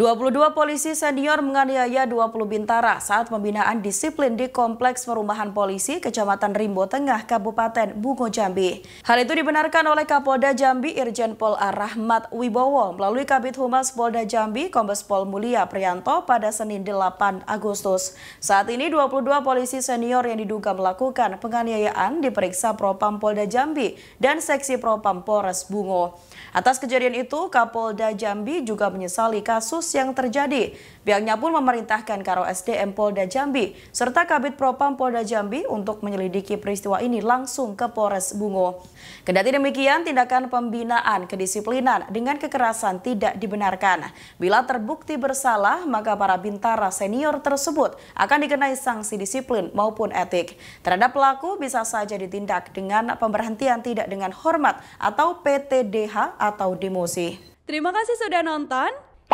22 polisi senior menganiaya 20 bintara saat pembinaan disiplin di Kompleks Perumahan Polisi, Kecamatan Rimbo Tengah, Kabupaten Bungo, Jambi. Hal itu dibenarkan oleh Kapolda Jambi Irjen Pol Rahmat Wibowo melalui Kabit Humas Polda Jambi Kombes Pol Mulia Prianto pada Senin 8 Agustus. Saat ini 22 polisi senior yang diduga melakukan penganiayaan diperiksa Propam Polda Jambi dan Seksi Propam Polres Bungo. Atas kejadian itu, Kapolda Jambi juga menyesali kasus yang terjadi. Pihaknya pun memerintahkan Karo SDM Polda Jambi serta Kabit Propam Polda Jambi untuk menyelidiki peristiwa ini langsung ke Polres Bungo. Kendati demikian, tindakan pembinaan kedisiplinan dengan kekerasan tidak dibenarkan. Bila terbukti bersalah, maka para bintara senior tersebut akan dikenai sanksi disiplin maupun etik. Terhadap pelaku bisa saja ditindak dengan pemberhentian tidak dengan hormat atau PTDH atau demosi. Terima kasih sudah nonton.